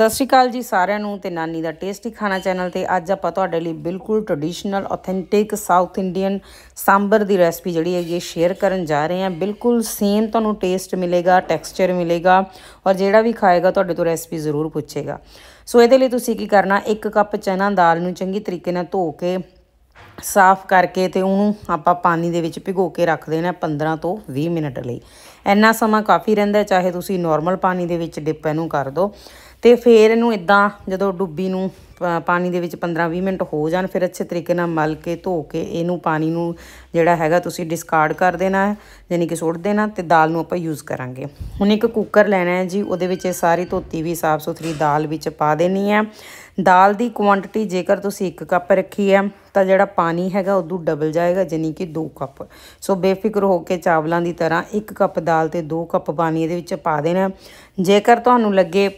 ਸਤਿ ਸ਼੍ਰੀ ਅਕਾਲ ਜੀ ਸਾਰਿਆਂ ਨੂੰ ਤੇ ਨਾਨੀ ਦਾ ਟੇਸਟੀ ਖਾਣਾ ਚੈਨਲ ਤੇ ਅੱਜ ਆਪਾਂ ਤੁਹਾਡੇ ਲਈ ਬਿਲਕੁਲ traditional authentic South Indian sambar ਦੀ ਰੈਸਪੀ ਜਿਹੜੀ ਹੈਗੀ ਸ਼ੇਅਰ ਕਰਨ ਜਾ ਰਹੇ ਹਾਂ ਬਿਲਕੁਲ ਸੇਮ ਤੁਹਾਨੂੰ ਟੇਸਟ ਮਿਲੇਗਾ ਟੈਕਸਚਰ ਮਿਲੇਗਾ ਔਰ ਜਿਹੜਾ ਵੀ ਖਾਏਗਾ ਤੁਹਾਡੇ ਤੋਂ ਰੈਸਪੀ ਜ਼ਰੂਰ ਪੁੱਛੇਗਾ ਸੋ ਇਹਦੇ ਲਈ ਤੁਸੀਂ ਕੀ ਕਰਨਾ 1 ਕੱਪ ਚਨਾ ਦਾਲ ਨੂੰ ਚੰਗੀ ਤਰੀਕੇ ਨਾਲ ਧੋ ਕੇ ਸਾਫ਼ ਕਰਕੇ ਤੇ ਉਹਨੂੰ ਆਪਾਂ ਪਾਣੀ ਦੇ ਵਿੱਚ ਭਿਗੋ ਕੇ ਰੱਖ ਦੇਣਾ 15 ਤੋਂ 20 ਮਿੰਟ ਲਈ ਇੰਨਾ ਸਮਾਂ ਕਾਫੀ ਰਹਿੰਦਾ ਚਾਹੇ ਤੁਸੀਂ ਨਾਰਮਲ ਪਾਣੀ ਦੇ ਵਿੱਚ ਡਿਪ ਇਹਨੂੰ ਕਰ ਦਿਓ ਤੇ ਫਿਰ ਇਹਨੂੰ ਇਦਾਂ ਜਦੋਂ ਡੁੱਬੀ ਨੂੰ ਪਾਣੀ ਦੇ ਵਿੱਚ 15-20 ਮਿੰਟ ਹੋ ਜਾਣ ਫਿਰ ਅੱਛੇ ਤਰੀਕੇ ਨਾਲ ਮਲ ਕੇ ਧੋ ਕੇ ਇਹਨੂੰ ਪਾਣੀ ਨੂੰ ਜਿਹੜਾ ਹੈਗਾ ਤੁਸੀਂ ਡਿਸਕਾਰਡ ਕਰ ਦੇਣਾ ਹੈ ਯਾਨੀ ਕਿ ਸੁੱਟ ਦੇਣਾ ਤੇ ਦਾਲ ਨੂੰ ਆਪਾਂ ਯੂਜ਼ ਕਰਾਂਗੇ ਹੁਣ ਇੱਕ ਕੁੱਕਰ ਲੈਣਾ ਹੈ ਜੀ ਉਹਦੇ ਵਿੱਚ ਇਹ ਸਾਰੀ ਧੋਤੀ ਵੀ ਸਾਫ਼ ਸੁਥਰੀ ਦਾਲ ਵਿੱਚ ਪਾ ਦੇਣੀ ਹੈ ਦਾਲ ਦੀ ਕੁਆਂਟੀਟੀ ਜੇਕਰ ਤੁਸੀਂ 1 ਕੱਪ ਰੱਖੀ ਹੈ ਤਾਂ ਜਿਹੜਾ ਪਾਣੀ ਹੈਗਾ ਉਦੋਂ ਡਬਲ ਜਾਏਗਾ ਯਾਨੀ ਕਿ 2 ਕੱਪ ਸੋ ਬੇਫਿਕਰ ਹੋ ਕੇ ਚਾਵਲਾਂ ਦੀ ਤਰ੍ਹਾਂ 1 ਕੱਪ ਦਾਲ ਤੇ 2 ਕੱਪ ਪਾਣੀ ਇਹਦੇ ਵਿੱਚ ਪਾ ਦੇਣਾ ਜੇਕਰ ਤੁਹਾਨੂੰ ਲੱਗੇ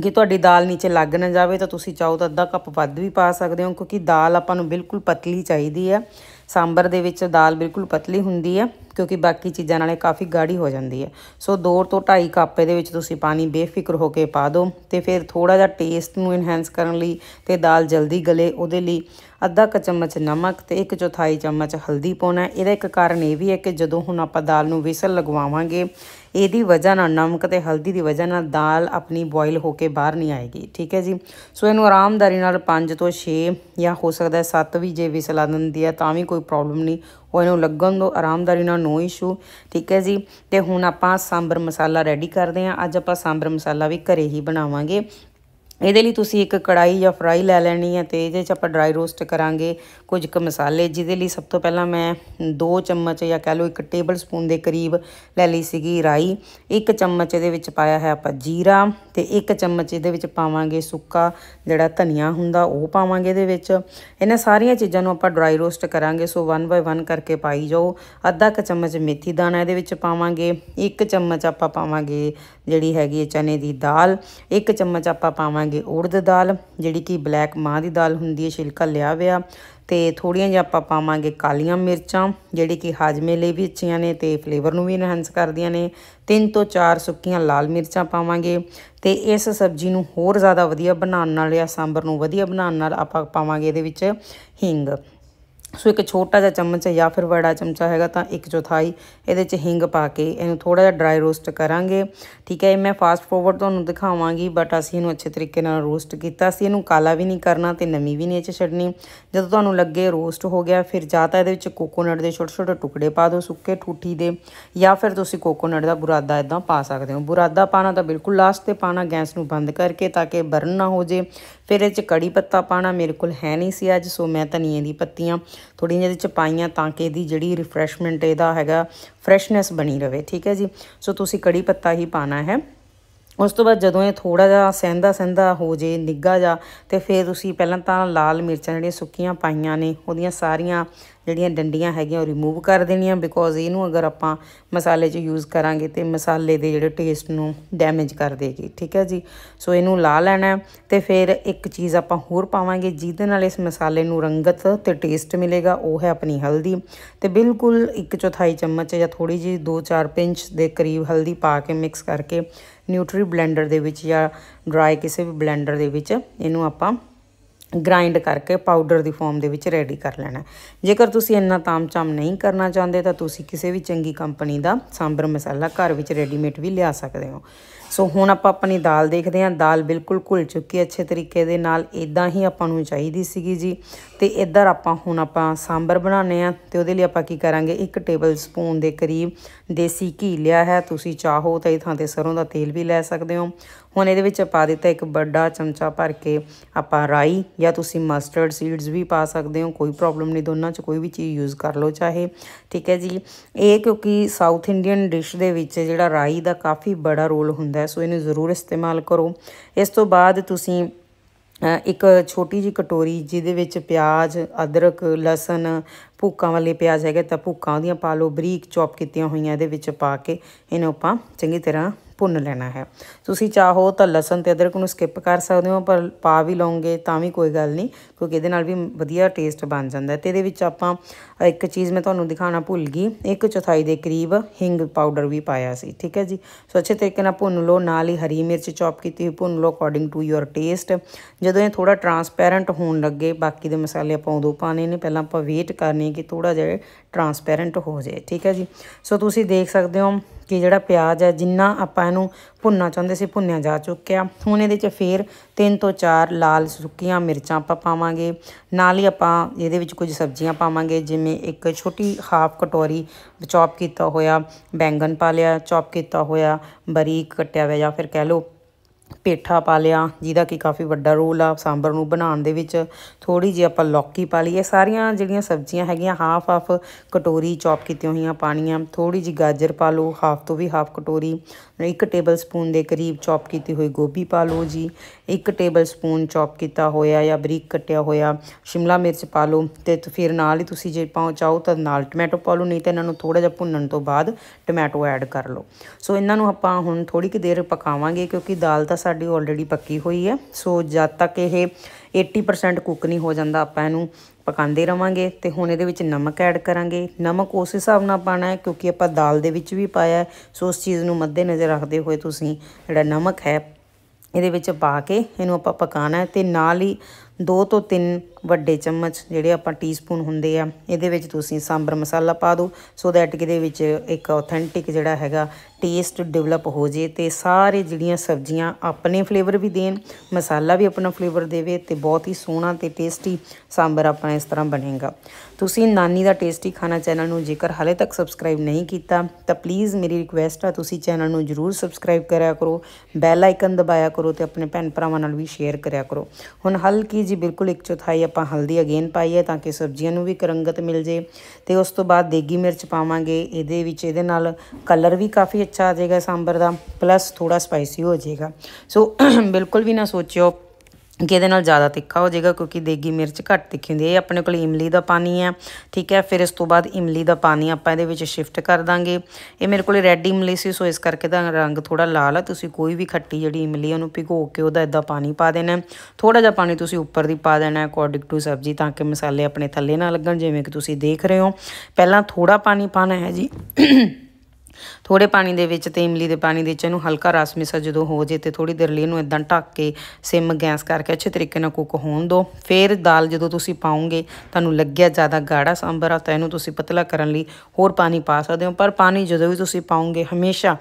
ਕਿ ਤੁਹਾਡੀ ਦਾਲ ਨੀਚੇ ਲੱਗ ਨਾ ਜਾਵੇ ਤਾਂ ਤੁਸੀਂ ਚਾਹੋ ਤਾਂ ਅੱਧਾ ਕੱਪ ਵੱਧ ਵੀ ਪਾ ਸਕਦੇ ਹੋ ਕਿਉਂਕਿ ਦਾਲ ਆਪਾਂ ਨੂੰ ਬਿਲਕੁਲ ਪਤਲੀ ਚਾਹੀਦੀ ਹੈ ਸਾਂਬਰ ਦੇ ਵਿੱਚ ਦਾਲ ਬਿਲਕੁਲ ਪਤਲੀ ਹੁੰਦੀ ਹੈ ਕਿਉਂਕਿ ਬਾਕੀ ਚੀਜ਼ਾਂ ਨਾਲੇ ਕਾਫੀ ਗਾੜੀ ਹੋ ਜਾਂਦੀ ਹੈ ਸੋ 2 ਤੋਂ 2.5 ਕੱਪ ਦੇ ਵਿੱਚ ਤੁਸੀਂ ਪਾਣੀ ਬੇਫਿਕਰ ਹੋ ਕੇ ਪਾ ਦਿਓ ਤੇ ਫਿਰ ਥੋੜਾ ਜਿਹਾ ਟੇਸਟ ਨੂੰ ਇਨਹੈਂਸ ਕਰਨ ਲਈ ਤੇ ਦਾਲ ਜਲਦੀ ਗਲੇ ਉਹਦੇ ਲਈ ਅੱਧਾ ਕ ਚਮਚ ਨਮਕ ਤੇ ਇੱਕ ਚੌਥਾਈ ਚਮਚ ਹਲਦੀ ਪਾਉਣਾ ਇਹਦਾ ਇੱਕ ਕਾਰਨ ਇਹ ਵੀ ਹੈ ਕਿ ਜਦੋਂ ਹੁਣ ਆਪਾਂ ਦਾਲ ਨੂੰ ਵਿਸਲ ਲਗਵਾਵਾਂਗੇ ਇਹਦੀ ਵਜ੍ਹਾ ਨਾਲ ਨਮਕ ਤੇ ਹਲਦੀ ਦੀ ਵਜ੍ਹਾ ਨਾਲ ਦਾਲ ਆਪਣੀ ਬੋਇਲ ਹੋ ਕੇ ਬਾਹਰ ਨਹੀਂ ਆਏਗੀ ਠੀਕ ਹੈ ਜੀ ਸੋ ਇਹਨੂੰ ਆਰਾਮਦਾਰੀ ਨਾਲ 5 ਤੋਂ 6 ਜਾਂ ਹੋ ਸਕਦਾ 7 ਵੀ ਜੇ ਵਿਸਲ ਆ ਦਿੰਦੀ ਹੈ ਤਾਂ ਵੀ ਕੋਈ ਪ੍ਰੋਬਲਮ ਨਹੀਂ ਉਹ ਇਹਨੂੰ ਲੱਗਣ ਦੋ ਆਰਾਮਦਾਰੀ ਨਾਲ ਨੋ ਇਸ਼ੂ ਠੀਕ ਹੈ ਜੀ ਤੇ ਹੁਣ ਆਪਾਂ ਸਾਂਬਰ ਮਸਾਲਾ ਰੈਡੀ ਕਰਦੇ ਆਂ ਅੱਜ ਆਪਾਂ ਸਾਂਬਰ ਮਸਾਲਾ ਵੀ ਘਰੇ ਹੀ ਬਣਾਵਾਂਗੇ ਇਹਦੇ ਲਈ ਤੁਸੀਂ ਇੱਕ ਕੜਾਈ ਜਾਂ ਫਰਾਈ ਲੈ ਲੈਣੀ ਹੈ ਤੇ ਇਹਦੇ 'ਚ ਆਪਾਂ ਡਰਾਈ ਰੋਸਟ ਕਰਾਂਗੇ ਕੁਝ ਕੁ ਮਸਾਲੇ ਜਿਹਦੇ ਲਈ ਸਭ ਤੋਂ ਪਹਿਲਾਂ ਮੈਂ 2 ਚਮਚ ਜਾਂ ਕਹਿ ਲਓ 1 ਟੇਬਲ ਸਪੂਨ ਦੇ ਕਰੀਬ ਲੈ ਲਈ ਸੀਗੀ ਰਾਈ 1 ਚਮਚ ਇਹਦੇ ਵਿੱਚ ਪਾਇਆ ਹੈ ਆਪਾਂ ਜੀਰਾ ਤੇ 1 ਚਮਚ ਇਹਦੇ ਵਿੱਚ ਪਾਵਾਂਗੇ ਸੁੱਕਾ ਜਿਹੜਾ ਧਨੀਆ ਹੁੰਦਾ ਉਹ ਪਾਵਾਂਗੇ ਇਹਦੇ ਵਿੱਚ ਇਹਨਾਂ ਸਾਰੀਆਂ ਚੀਜ਼ਾਂ ਨੂੰ ਆਪਾਂ ਡਰਾਈ ਰੋਸਟ ਕਰਾਂਗੇ ਸੋ 1 ਬਾਈ 1 ਕਰਕੇ ਪਾਈ ਜਾਓ ਅੱਧਾ ਕ ਚਮਚ ਮੇਥੀ ਦਾਣਾ ਇਹਦੇ ਵਿੱਚ ਪਾਵਾਂਗੇ 1 ਚਮਚ ਆਪਾਂ ਪਾਵਾਂਗੇ ਜਿਹੜੀ ਹੈਗੀ ਚਨੇ ਦੀ ਦਾਲ 1 ਚਮਚ ਆਪਾਂ ਪਾਵਾਂਗੇ ਲਵਾਂਗੇ ਉੜਦ ਦਾਲ ਜਿਹੜੀ ਕਿ ਬਲੈਕ ਮਾਂ ਦੀ ਦਾਲ ਹੁੰਦੀ ਹੈ ਛਿਲਕਾ ਲਿਆ ਹੋਇਆ ਤੇ ਥੋੜੀਆਂ ਜਿਹਾ ਆਪਾਂ ਪਾਵਾਂਗੇ ਕਾਲੀਆਂ ਮਿਰਚਾਂ ਜਿਹੜੀ ਕਿ ਹਾਜਮੇ ਲਈ ਵੀ ਅੱਛੀਆਂ ਨੇ ਤੇ ਫਲੇਵਰ ਨੂੰ ਵੀ ਇਨਹਾਂਸ ਕਰਦੀਆਂ ਨੇ ਤਿੰਨ ਤੋਂ ਚਾਰ ਸੁੱਕੀਆਂ ਲਾਲ ਮਿਰਚਾਂ ਪਾਵਾਂਗੇ ਤੇ ਇਸ ਸਬਜ਼ੀ ਨੂੰ ਹੋਰ ਜ਼ਿਆਦਾ ਵਧੀਆ ਬਣਾਉਣ ਨਾਲ ਜਾਂ ਸਾਂਬਰ ਨੂੰ ਵਧੀਆ ਬਣਾਉਣ ਨਾਲ ਆਪਾਂ ਪਾਵਾਂਗੇ ਇਹਦੇ ਵਿੱਚ ਹਿੰਗ ਸੋ ਇੱਕ ਛੋਟਾ ਜਿਹਾ ਚਮਚ ਜਾਂ ਫਿਰ ਵੱਡਾ ਚਮਚਾ ਹੈਗਾ ਤਾਂ ਇੱਕ ਚੌਥਾਈ ਇਹਦੇ 'ਚ ਹਿੰਗ ਪਾ ਕੇ ਇਹਨੂੰ ਥੋੜਾ ਜਿਹਾ ਡਰਾਈ ਰੋਸਟ ਕਰਾਂਗੇ ਠੀਕ ਹੈ ਇਹ ਮੈਂ ਫਾਸਟ ਫੋਰਵਰਡ ਤੁਹਾਨੂੰ ਦਿਖਾਵਾਂਗੀ ਬਟ ਅਸੀਂ ਇਹਨੂੰ ਅੱਛੇ ਤਰੀਕੇ ਨਾਲ ਰੋਸਟ ਕੀਤਾ ਸੀ ਇਹਨੂੰ ਕਾਲਾ ਵੀ ਨਹੀਂ ਕਰਨਾ ਤੇ ਨਮੀ ਵੀ ਨਹੀਂ ਇਹ 'ਚ ਛੱਡਣੀ ਜਦੋਂ ਤੁਹਾਨੂੰ ਲੱਗੇ ਰੋਸਟ ਹੋ ਗਿਆ ਫਿਰ ਜਾਂ ਤਾਂ ਇਹਦੇ ਵਿੱਚ ਕੋਕੋਨਟ ਦੇ ਛੋਟੇ ਛੋਟੇ ਟੁਕੜੇ ਪਾ ਦਿਓ ਸੁੱਕੇ ਠੂਠੀ ਦੇ ਜਾਂ ਫਿਰ ਤੁਸੀਂ ਕੋਕੋਨਟ ਦਾ ਬੁਰਾਦਾ ਇਦਾਂ ਪਾ ਸਕਦੇ ਹੋ ਬੁਰਾਦਾ ਪਾਣਾ ਤਾਂ ਬਿਲਕੁਲ ਲਾਸਟ ਤੇ ਪਾਣਾ ਗੈਸ ਨੂੰ ਬੰਦ ਕਰਕੇ ਤਾਂ ਕਿ ਬਰਨ ਨਾ ਹੋ ਜੇ ਫਿਰ ਇਹ 'ਚ ਕੜੀ ਪੱਤਾ ਪਾਣਾ ਮੇਰੇ ਕੋਲ ਹੈ ਨਹੀਂ ਸੀ ਅੱਜ ਸੋ ਮੈਂ ਧਨੀਏ ਦੀ ਪੱਤੀਆਂ ਥੋੜੀਆਂ ਜਿਹੀ ਚਪਾਈਆਂ ਤਾਂ ਕਿ ਇਹਦੀ ਜਿਹੜੀ ਰਿਫਰੈਸ਼ਮੈਂਟ ਇਹਦਾ ਹੈਗਾ ਫਰੈਸ਼ਨੈਸ ਬਣੀ ਰਵੇ ਠੀਕ ਹੈ ਜੀ ਸੋ ਤੁਸੀਂ ਕੜੀ ਪੱਤਾ ਹੀ ਪਾਣਾ ਹੈ ਉਸ ਤੋਂ ਬਾਅਦ ਜਦੋਂ ਇਹ ਥੋੜਾ ਜਿਹਾ ਸਹਿੰਦਾ ਸਹਿੰਦਾ ਹੋ ਜੇ ਨਿੱਗਾ ਜਾ ਤੇ ਫਿਰ ਤੁਸੀਂ ਪਹਿਲਾਂ ਤਾਂ ਲਾਲ ਮਿਰਚਾਂ ਜਿਹੜੀਆਂ ਸੁੱਕੀਆਂ ਪਾਈਆਂ ਨੇ ਉਹਦੀਆਂ ਸਾਰੀਆਂ ਜਿਹੜੀਆਂ ਡੰਡੀਆਂ ਹੈਗੀਆਂ ਉਹ ਰਿਮੂਵ ਕਰ ਦੇਣੀਆਂ ਬਿਕੋਜ਼ ਇਹਨੂੰ ਅਗਰ ਆਪਾਂ ਮਸਾਲੇ 'ਚ ਯੂਜ਼ ਕਰਾਂਗੇ ਤੇ ਮਸਾਲੇ ਦੇ ਜਿਹੜੇ ਟੇਸਟ ਨੂੰ ਡੈਮੇਜ ਕਰ ਦੇਗੀ ਠੀਕ ਹੈ ਜੀ ਸੋ ਇਹਨੂੰ ਲਾ ਲੈਣਾ ਤੇ ਫਿਰ ਇੱਕ ਚੀਜ਼ ਆਪਾਂ ਹੋਰ ਪਾਵਾਂਗੇ ਜਿਹਦੇ ਨਾਲ ਇਸ ਮਸਾਲੇ ਨੂੰ ਰੰਗਤ ਤੇ ਟੇਸਟ ਮਿਲੇਗਾ ਉਹ ਹੈ ਆਪਣੀ ਹਲਦੀ ਤੇ ਬਿਲਕੁਲ 1 4 ਚਮਚ ਜਾਂ ਥੋੜੀ ਜੀ 2-4 ਪਿੰਚ ਦੇ ਕਰੀਬ ਹਲਦੀ ਪਾ ਕੇ ਮਿਕਸ ਕਰਕੇ ਨਿਊਟਰੀ ਬਲੈਂਡਰ ਦੇ ਵਿੱਚ ਜਾਂ ਡਰਾਈ ਕਿਸੇ ਵੀ ਬਲੈਂਡਰ ਦੇ ਵਿੱਚ ਇਹਨੂੰ ਆਪਾਂ ਗ੍ਰਾਈਂਡ ਕਰਕੇ ਪਾਊਡਰ ਦੀ ਫਾਰਮ ਦੇ ਵਿੱਚ ਰੈਡੀ ਕਰ ਲੈਣਾ ਜੇਕਰ ਤੁਸੀਂ ਇੰਨਾ ਤਾਮਚਾਮ ਨਹੀਂ ਕਰਨਾ ਚਾਹੁੰਦੇ ਤਾਂ ਤੁਸੀਂ ਕਿਸੇ ਵੀ ਚੰਗੀ ਕੰਪਨੀ ਦਾ ਸਾਂਬਰ ਮਸਾਲਾ ਘਰ ਵਿੱਚ ਰੈਡੀਮੇਡ ਵੀ ਲਿਆ ਸਕਦੇ ਹੋ ਸੋ ਹੁਣ ਆਪਾਂ ਆਪਣੀ ਦਾਲ ਦੇਖਦੇ ਹਾਂ ਦਾਲ ਬਿਲਕੁਲ ਘੁਲ ਚੁੱਕੀ ਹੈ ਅੱਛੇ ਤਰੀਕੇ ਦੇ ਨਾਲ ਇਦਾਂ ਹੀ ਆਪਾਂ ਨੂੰ ਚਾਹੀਦੀ ਸੀਗੀ ਜੀ ਤੇ ਇੱਧਰ ਆਪਾਂ ਹੁਣ ਆਪਾਂ ਸਾਂਬਰ ਬਣਾਉਣੇ ਆ ਤੇ ਉਹਦੇ ਲਈ ਆਪਾਂ ਕੀ ਕਰਾਂਗੇ 1 ਟੇਬਲ ਸਪੂਨ ਦੇ ਕਰੀਬ ਦੇਸੀ ਘੀ ਲਿਆ ਹੈ ਤੁਸੀਂ ਚਾਹੋ ਤਾਂ ਇਥਾਂ ਤੇ ਸਰੋਂ ਦਾ ਤੇਲ ਵੀ ਲੈ ਸਕਦੇ ਹੋ ਹੁਣ ਇਹਦੇ ਵਿੱਚ ਪਾ ਦਿੱਤਾ ਇੱਕ ਵੱਡਾ ਚਮਚਾ ਭਰ ਕੇ ਆਪਾਂ ਰਾਈ ਜਾਂ ਤੁਸੀਂ ਮਸਟਰਡ ਸੀਡਸ ਵੀ ਪਾ ਸਕਦੇ ਹੋ ਕੋਈ ਪ੍ਰੋਬਲਮ ਨਹੀਂ ਦੋਨਾਂ 'ਚ ਕੋਈ ਵੀ ਚੀਜ਼ ਯੂਜ਼ ਕਰ ਲਓ ਚਾਹੇ ਠੀਕ ਹੈ ਜੀ ਇਹ ਕਿਉਂਕਿ ਸਾਊਥ ਇੰਡੀਅਨ ਡਿਸ਼ ਦੇ ਵਿੱਚ ਜਿਹੜਾ ਰਾਈ ਦਾ ਕਾਫੀ ਬੜਾ ਰੋਲ ਹੁੰਦਾ ਹੈ ਸੋ ਇਹਨੂੰ ਜ਼ਰੂਰ ਇਸਤੇਮਾਲ ਕਰੋ ਇਸ ਤੋਂ ਬਾਅਦ ਤੁਸੀਂ ਇੱਕ ਛੋਟੀ ਜੀ ਕਟੋਰੀ ਜਿਹਦੇ ਵਿੱਚ ਪਿਆਜ਼ ਅਦਰਕ ਲਸਣ ਭੁੱਕਾਂ ਵਾਲੇ ਪਿਆਜ਼ ਹੈਗੇ ਤਾਂ ਭੁੱਕਾਂ ਉਹਦੀਆਂ ਪਾ ਲਓ ਬਰੀਕ ਚੌਪ ਕੀਤੀਆਂ ਹੋਈਆਂ ਇਹਦੇ ਵਿੱਚ ਪਾ ਕੇ ਇਹਨੂੰ ਆਪਾਂ ਚੰਗੀ ਤਰ੍ਹਾਂ ਭੁੰਨ ਲੈਣਾ ਹੈ ਤੁਸੀਂ ਚਾਹੋ ਤਾਂ ਲਸਣ ਤੇ ਅਦਰਕ ਨੂੰ ਸਕਿਪ ਕਰ ਸਕਦੇ ਹੋ ਪਰ ਪਾ ਵੀ ਲਓਗੇ ਤਾਂ ਵੀ ਕੋਈ ਗੱਲ ਨਹੀਂ ਕਿਉਂਕਿ ਇਹਦੇ ਨਾਲ ਵੀ ਵਧੀਆ ਟੇਸਟ ਬਣ ਜਾਂਦਾ ਤੇ ਇਹਦੇ ਵਿੱਚ ਆਪਾਂ ਇੱਕ ਚੀਜ਼ ਮੈਂ ਤੁਹਾਨੂੰ ਦਿਖਾਣਾ ਭੁੱਲ ਗਈ ਇੱਕ ਚੌਥਾਈ ਦੇ ਕਰੀਬ ਹਿੰਗ ਪਾਊਡਰ ਵੀ ਪਾਇਆ ਸੀ ਠੀਕ ਹੈ ਜੀ ਸੋ ਅੱਛੇ ਤਰੀਕੇ ਨਾਲ ਭੁੰਨ ਲਓ ਨਾਲ ਹੀ ਹਰੀ ਮਿਰਚ ਚੌਪ ਕੀਤੀ ਹੋਈ ਭੁੰਨ ਲਓ ਅਕੋਰਡਿੰਗ ਟੂ ਯੋਰ ਟੇਸਟ ਜਦੋਂ ਇਹ ਥੋੜਾ ਟਰਾਂਸਪੈਰੈਂਟ ਹੋਣ ਲੱਗੇ ਬਾਕੀ ਦੇ ਮਸਾਲੇ ਆਪਾਂ ਉਦੋਂ ਪਾਣੇ ਨੇ ਪਹਿਲਾਂ ਆਪਾਂ ਵੇਟ ਕਰਨੀ ਕਿ ਥੋੜਾ ਜਿਹਾ ਟਰਾਂਸਪੈਰੈਂਟ ਹੋ ਜਾਏ ਠੀਕ ਹੈ ਜੀ ਸੋ ਤੁਸੀਂ ਦੇਖ ਸਕਦੇ ਹੋ ਕਿ ਜਿਹੜਾ ਪਿਆਜ਼ ਹੈ ਜਿੰਨਾ ਆਪਾਂ ਇਹਨੂੰ ਭੁੰਨਣਾ ਚਾਹੁੰਦੇ ਸੀ ਭੁੰਨਿਆ ਜਾ ਚੁੱਕਿਆ ਹੁਣ ਇਹਦੇ 'ਚ ਫੇਰ ਤਿੰਨ ਤੋਂ ਚਾਰ ਲਾਲ ਸੁੱਕੀਆਂ ਮਿਰਚਾਂ ਆਪਾਂ ਪਾਵਾਂਗੇ ਨਾਲ ਹੀ ਆਪਾਂ ਇਹਦੇ ਵਿੱਚ ਕੁਝ ਸਬਜ਼ੀਆਂ ਪਾਵਾਂਗੇ ਜਿਵੇਂ ਇੱਕ ਛੋਟੀ ਹਾਫ ਕਟੋਰੀ ਚੌਪ ਕੀਤਾ ਹੋਇਆ ਬੈਂਗਨ ਪਾ ਲਿਆ ਚੌਪ ਕੀਤਾ ਹੋਇਆ ਬਰੀਕ ਕੱਟਿਆ ਹੋਇਆ ਜਾਂ ਫਿਰ ਕਹਿ ਲਓ ਪੇਠਾ ਪਾ ਲਿਆ ਜਿਹਦਾ ਕਿ ਕਾਫੀ ਵੱਡਾ ਰੋਲ ਆ ਸਾਂਬਰ ਨੂੰ ਬਣਾਉਣ ਦੇ ਵਿੱਚ ਥੋੜੀ ਜਿਹੀ ਆਪਾਂ ਲੌਕੀ ਪਾ ਲਈ ਇਹ ਸਾਰੀਆਂ ਜਿਹੜੀਆਂ ਸਬਜ਼ੀਆਂ ਹੈਗੀਆਂ ਹਾਫ ਹਾਫ ਕਟੋਰੀ ਚੌਪ ਕੀਤੀਆਂ ਹੋਈਆਂ ਪਾਣੀਆਂ ਥੋੜੀ ਜਿਹੀ ਗਾਜਰ ਪਾ ਲਓ ਹਾਫ ਤੋਂ ਵੀ ਹਾਫ ਕਟੋਰੀ 1 ਟੇਬਲ ਸਪੂਨ ਦੇ ਕਰੀਬ ਚੌਪ ਕੀਤੀ ਹੋਈ ਗੋਭੀ ਪਾ ਲਓ ਜੀ ਇੱਕ ਟੇਬਲ ਸਪੂਨ ਚੌਪ ਕੀਤਾ ਹੋਇਆ ਜਾਂ ਬਰੀਕ ਕੱਟਿਆ ਹੋਇਆ ਸ਼ਿਮਲਾ ਮਿਰਚ ਪਾ ਲਓ ਤੇ ਫਿਰ ਨਾਲ ਹੀ ਤੁਸੀਂ ਜੇ ਪਾਉ ਚਾਹੋ ਤਾਂ ਨਾਲ ਟੋਮੈਟੋ ਪਾ ਲਓ ਨਹੀਂ ਤਾਂ ਇਹਨਾਂ ਨੂੰ ਥੋੜਾ ਜਿਹਾ ਭੁੰਨਣ ਤੋਂ ਬਾਅਦ ਟੋਮੈਟੋ ਐਡ ਕਰ ਲਓ ਸੋ ਇਹਨਾਂ ਨੂੰ ਆਪਾਂ ਹੁਣ ਥੋੜੀ ਕਿ ਦੇਰ ਪਕਾਵਾਂਗੇ ਕਿਉਂਕਿ ਦਾਲ ਤਾਂ ਸਾਡੀ ਆਲਰੇਡੀ ਪੱਕੀ ਹੋਈ ਹੈ ਸੋ ਜਦ ਤੱਕ ਇਹ 80% ਕੁੱਕ ਨਹੀਂ ਹੋ ਜਾਂਦਾ ਆਪਾਂ ਇਹਨੂੰ ਪਕਾਉਂਦੇ ਰਵਾਂਗੇ ਤੇ ਹੁਣ ਇਹਦੇ ਵਿੱਚ ਨਮਕ ਐਡ ਕਰਾਂਗੇ ਨਮਕ ਉਸ ਹਿਸਾਬ ਨਾਲ ਪਾਣਾ ਹੈ ਕਿਉਂਕਿ ਆਪਾਂ ਦਾਲ ਦੇ ਵਿੱਚ ਵੀ ਪਾਇਆ ਸੋ ਉਸ ਚੀਜ਼ ਨੂੰ ਮੱਦੇ ਨਜ਼ਰ ਰੱਖਦੇ ਹੋਏ ਤੁਸੀਂ ਜਿਹੜਾ ਨਮਕ ਹੈ ਇਹਦੇ ਵਿੱਚ ਪਾ ਕੇ ਇਹਨੂੰ ਆਪਾਂ ਪਕਾਉਣਾ ਤੇ ਨਾਲ ਹੀ ਦੋ ਤੋਂ ਤਿੰਨ ਵੱਡੇ ਚਮਚ ਜਿਹੜੇ ਆਪਾਂ ਟੀਸਪੂਨ ਹੁੰਦੇ ਆ ਇਹਦੇ ਵਿੱਚ ਤੁਸੀਂ ਸਾਂਬਰ ਮਸਾਲਾ ਪਾ ਦਿਓ ਸੋ ਦੈਟ ਕਿ ਦੇ ਵਿੱਚ ਇੱਕ ਆਥੈਂਟਿਕ ਜਿਹੜਾ ਹੈਗਾ ਟੇਸਟ ਡਿਵੈਲਪ ਹੋ ਜੇ ਤੇ ਸਾਰੇ ਜਿਹੜੀਆਂ ਸਬਜ਼ੀਆਂ ਆਪਣੇ ਫਲੇਵਰ ਵੀ ਦੇਣ ਮਸਾਲਾ ਵੀ ਆਪਣਾ ਫਲੇਵਰ ਦੇਵੇ ਤੇ ਬਹੁਤ ਹੀ ਸੋਹਣਾ ਤੇ ਟੇਸਟੀ ਸਾਂਬਰ ਆਪਣਾ ਇਸ ਤਰ੍ਹਾਂ ਬਣੇਗਾ ਤੁਸੀਂ ਨਾਨੀ ਦਾ ਟੇਸਟੀ ਖਾਣਾ ਚੈਨਲ ਨੂੰ ਜੇਕਰ ਹਾਲੇ ਤੱਕ ਸਬਸਕ੍ਰਾਈਬ ਨਹੀਂ ਕੀਤਾ ਤਾਂ ਪਲੀਜ਼ ਮੇਰੀ ਰਿਕੁਐਸਟ ਆ ਤੁਸੀਂ ਚੈਨਲ ਨੂੰ ਜਰੂਰ ਸਬਸਕ੍ਰਾਈਬ ਕਰਿਆ ਕਰੋ ਬੈਲ ਆਈਕਨ ਦਬਾਇਆ ਕਰੋ ਤੇ ਆਪਣੇ ਭੈਣ ਭਰਾਵਾਂ ਨਾਲ ਵੀ ਸ਼ੇਅਰ ਕਰਿਆ ਕਰੋ ਹੁਣ ਹਲਕੀ ਜੀ ਬਿਲਕੁਲ ਇੱਕ ਚੌਥਾਈ ਆਪਾਂ ਹਲਦੀ ਅਗੇਨ ਪਾਈ ਹੈ ਤਾਂ ਕਿ ਸਬਜ਼ੀਆਂ ਨੂੰ ਵੀ ਕਰੰਗਤ ਮਿਲ ਜੇ ਤੇ ਉਸ ਤੋਂ ਬਾਅਦ ਦੇਗੀ ਮਿਰਚ ਪਾਵਾਂਗੇ ਇਹਦੇ ਵਿੱਚ ਇਹਦੇ ਨਾਲ ਕਲਰ ਵੀ ਕਾਫੀ ਅੱਛਾ ਆ ਜਾਏਗਾ ਸਾਂਬਰ ਦਾ ਪਲੱਸ ਥੋੜਾ ਸਪਾਈਸੀ ਹੋ ਜਾਏਗਾ ਸੋ ਬਿਲਕੁਲ ਵੀ ਨਾ ਸੋਚਿਓ ਕਿ ਇਹਦੇ ਨਾਲ ਜ਼ਿਆਦਾ ਤਿੱਖਾ ਹੋ ਜਾਏਗਾ ਕਿਉਂਕਿ ਦੇਗੀ ਮਿਰਚ ਘੱਟ ਤਿੱਖੀ ਹੁੰਦੀ ਹੈ ਇਹ ਆਪਣੇ ਕੋਲ ਇਮਲੀ ਦਾ ਪਾਣੀ ਹੈ ਠੀਕ ਹੈ ਫਿਰ ਇਸ ਤੋਂ ਬਾਅਦ ਇਮਲੀ ਦਾ ਪਾਣੀ ਆਪਾਂ ਇਹਦੇ ਵਿੱਚ ਸ਼ਿਫਟ ਕਰ ਦਾਂਗੇ ਇਹ ਮੇਰੇ ਕੋਲ ਰੈੱਡ ਇਮਲੀ ਸੀ ਸੋ ਇਸ ਕਰਕੇ ਦਾ ਰੰਗ ਥੋੜਾ ਲਾਲ ਹੈ ਤੁਸੀਂ ਕੋਈ ਵੀ ਖੱਟੀ ਜਿਹੜੀ ਇਮਲੀ ਉਹਨੂੰ ਭਿਗੋ ਕੇ ਉਹਦਾ ਇਦਾਂ ਪਾਣੀ ਪਾ ਦੇਣਾ ਥੋੜਾ ਜਿਹਾ ਪਾਣੀ ਤੁਸੀਂ ਉੱਪਰ ਦੀ ਪਾ ਦੇਣਾ ਅਕੋਰਡਿੰਗ ਟੂ ਸਬਜ਼ੀ ਤਾਂ ਕਿ ਮਸਾਲੇ ਆਪਣੇ ਥੱਲੇ ਨਾ ਲੱਗਣ ਜਿਵੇਂ ਕਿ ਤੁਸੀਂ ਦੇਖ ਰਹੇ ਹੋ ਪਹਿਲਾਂ ਥੋੜਾ ਪਾਣੀ ਪਾਣਾ ਹੈ ਜੀ ਥੋੜੇ ਪਾਣੀ ਦੇ ਵਿੱਚ ਤੇ ਇਮਲੀ ਦੇ ਪਾਣੀ ਦੇ ਵਿੱਚ ਇਹਨੂੰ ਹਲਕਾ ਰਸ ਮਿਸਾ ਜਦੋਂ ਹੋ ਜੇ ਤੇ ਥੋੜੀ ਦੇਰ ਲਈ ਇਹਨੂੰ ਇਦਾਂ ਢੱਕ ਕੇ ਸਿਮ ਗੈਸ ਕਰਕੇ ਅੱਛੇ ਤਰੀਕੇ ਨਾਲ ਕੁੱਕ ਹੋਣ ਦੋ ਫਿਰ ਦਾਲ ਜਦੋਂ ਤੁਸੀਂ ਪਾਉਂਗੇ ਤੁਹਾਨੂੰ ਲੱਗਿਆ ਜ਼ਿਆਦਾ ਗਾੜਾ ਸਾਂਬਰ ਆ ਤਾਂ ਇਹਨੂੰ ਤੁਸੀਂ ਪਤਲਾ ਕਰਨ ਲਈ ਹੋਰ ਪਾਣੀ ਪਾ ਸਕਦੇ ਹੋ ਪਰ ਪਾਣੀ ਜਦੋਂ ਵੀ ਤੁਸੀਂ ਪਾਉਂਗੇ ਹਮੇਸ਼ਾ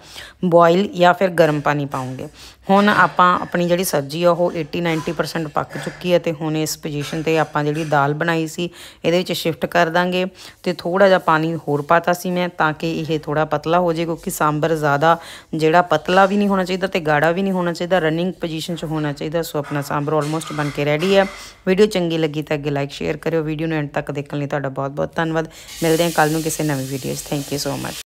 ਬੋਇਲ ਜਾਂ ਫਿਰ ਗਰਮ ਪਾਣੀ ਪਾਉਂਗੇ ਹੁਣ ਆਪਾਂ ਆਪਣੀ ਜਿਹੜੀ ਸਬਜ਼ੀ ਆ ਉਹ 80 90% ਪੱਕ ਚੁੱਕੀ ਹੈ ਤੇ ਹੁਣ ਇਸ ਪੋਜੀਸ਼ਨ ਤੇ ਆਪਾਂ ਜਿਹੜੀ ਦਾਲ ਬਣਾਈ ਸੀ ਇਹਦੇ ਵਿੱਚ ਸ਼ਿਫਟ ਕਰ ਦਾਂਗੇ ਤੇ ਥੋੜਾ ਜਿਹਾ ਪਾਣੀ ਹੋਰ ਪਾਤਾ ਸੀ ਮੈਂ ਤਾਂ ਕਿ ਇਹ ਥੋੜਾ ਪਤਲਾ ਹੋ ਜੇ ਕਿਉਂਕਿ ਸਾਂਬਰ ਜ਼ਿਆਦਾ ਜਿਹੜਾ ਪਤਲਾ ਵੀ ਨਹੀਂ ਹੋਣਾ ਚਾਹੀਦਾ ਤੇ ਗਾੜਾ ਵੀ ਨਹੀਂ ਹੋਣਾ ਚਾਹੀਦਾ ਰਨਿੰਗ ਪੋਜੀਸ਼ਨ 'ਚ ਹੋਣਾ ਚਾਹੀਦਾ ਸੋ ਆਪਣਾ ਸਾਂਬਰ ਆਲਮੋਸਟ ਬਣ ਕੇ ਰੈਡੀ ਹੈ ਵੀਡੀਓ ਚੰਗੀ ਲੱਗੀ ਤਾਂ ਅੱਗੇ ਲਾਈਕ ਸ਼ੇਅਰ ਕਰਿਓ ਵੀਡੀਓ ਨੂੰ ਐਂਡ ਤੱਕ ਦੇਖਣ ਲਈ ਤੁਹਾਡਾ ਬਹੁਤ ਬਹੁਤ ਧੰਨਵਾਦ ਮਿਲਦੇ ਹਾਂ ਕੱਲ ਨੂੰ ਕਿਸੇ ਨਵੀਂ ਵੀਡੀਓ 'ਚ ਥੈਂਕ ਯੂ ਸੋ ਮਚ